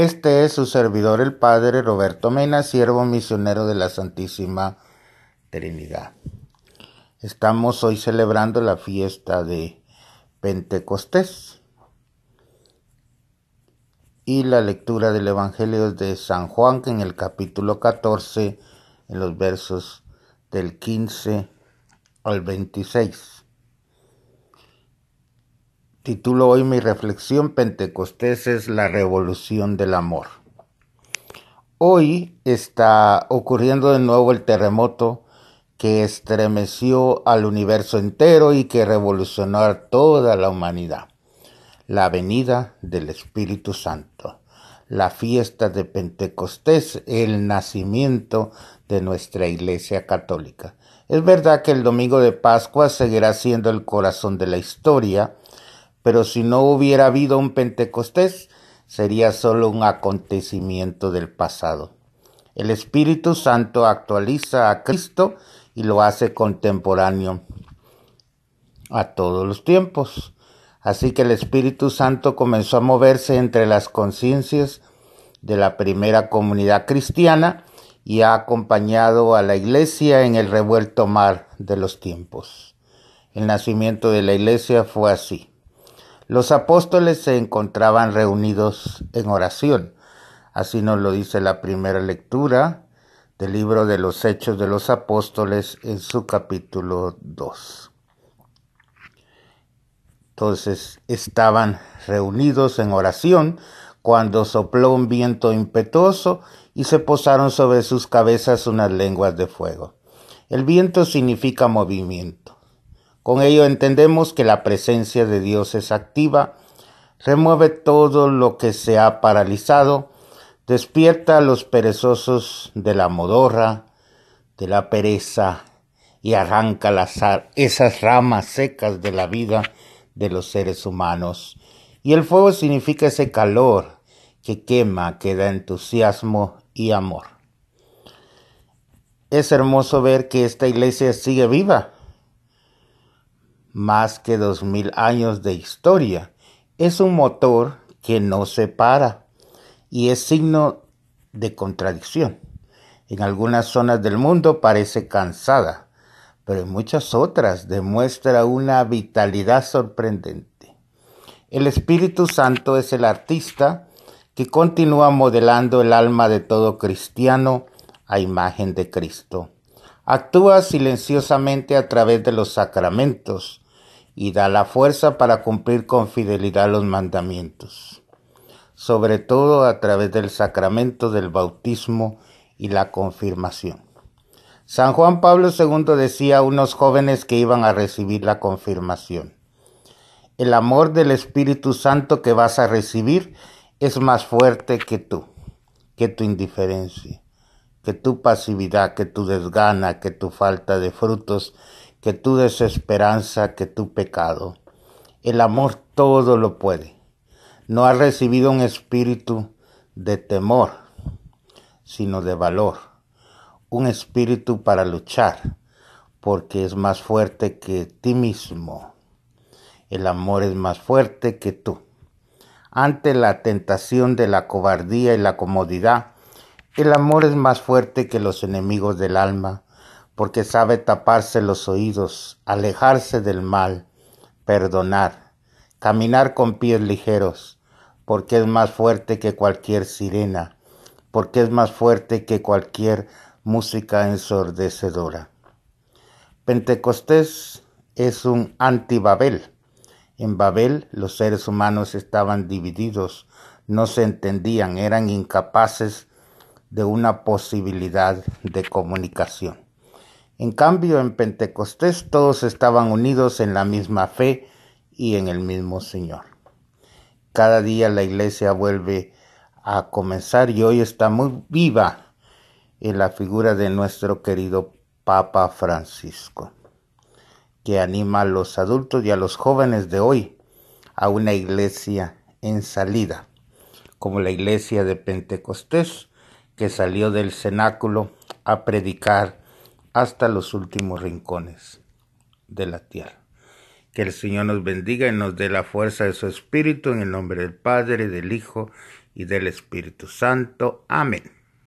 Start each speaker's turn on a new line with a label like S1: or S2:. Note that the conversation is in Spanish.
S1: Este es su servidor el Padre Roberto Mena, siervo misionero de la Santísima Trinidad. Estamos hoy celebrando la fiesta de Pentecostés y la lectura del Evangelio de San Juan en el capítulo 14, en los versos del 15 al 26. Titulo hoy mi reflexión Pentecostés es la revolución del amor. Hoy está ocurriendo de nuevo el terremoto que estremeció al universo entero y que revolucionó a toda la humanidad. La venida del Espíritu Santo, la fiesta de Pentecostés, el nacimiento de nuestra Iglesia Católica. Es verdad que el domingo de Pascua seguirá siendo el corazón de la historia, pero si no hubiera habido un Pentecostés, sería solo un acontecimiento del pasado. El Espíritu Santo actualiza a Cristo y lo hace contemporáneo a todos los tiempos. Así que el Espíritu Santo comenzó a moverse entre las conciencias de la primera comunidad cristiana y ha acompañado a la iglesia en el revuelto mar de los tiempos. El nacimiento de la iglesia fue así. Los apóstoles se encontraban reunidos en oración. Así nos lo dice la primera lectura del libro de los Hechos de los Apóstoles en su capítulo 2. Entonces estaban reunidos en oración cuando sopló un viento impetuoso y se posaron sobre sus cabezas unas lenguas de fuego. El viento significa movimiento. Con ello entendemos que la presencia de Dios es activa, remueve todo lo que se ha paralizado, despierta a los perezosos de la modorra, de la pereza y arranca esas ramas secas de la vida de los seres humanos. Y el fuego significa ese calor que quema, que da entusiasmo y amor. Es hermoso ver que esta iglesia sigue viva más que dos mil años de historia. Es un motor que no se para y es signo de contradicción. En algunas zonas del mundo parece cansada, pero en muchas otras demuestra una vitalidad sorprendente. El Espíritu Santo es el artista que continúa modelando el alma de todo cristiano a imagen de Cristo actúa silenciosamente a través de los sacramentos y da la fuerza para cumplir con fidelidad los mandamientos, sobre todo a través del sacramento del bautismo y la confirmación. San Juan Pablo II decía a unos jóvenes que iban a recibir la confirmación, el amor del Espíritu Santo que vas a recibir es más fuerte que tú, que tu indiferencia que tu pasividad, que tu desgana, que tu falta de frutos, que tu desesperanza, que tu pecado. El amor todo lo puede. No has recibido un espíritu de temor, sino de valor. Un espíritu para luchar, porque es más fuerte que ti mismo. El amor es más fuerte que tú. Ante la tentación de la cobardía y la comodidad, el amor es más fuerte que los enemigos del alma, porque sabe taparse los oídos, alejarse del mal, perdonar, caminar con pies ligeros, porque es más fuerte que cualquier sirena, porque es más fuerte que cualquier música ensordecedora. Pentecostés es un anti-Babel. En Babel los seres humanos estaban divididos, no se entendían, eran incapaces de una posibilidad de comunicación. En cambio, en Pentecostés todos estaban unidos en la misma fe y en el mismo Señor. Cada día la iglesia vuelve a comenzar y hoy está muy viva en la figura de nuestro querido Papa Francisco, que anima a los adultos y a los jóvenes de hoy a una iglesia en salida, como la iglesia de Pentecostés que salió del cenáculo a predicar hasta los últimos rincones de la tierra. Que el Señor nos bendiga y nos dé la fuerza de su Espíritu en el nombre del Padre, del Hijo y del Espíritu Santo. Amén.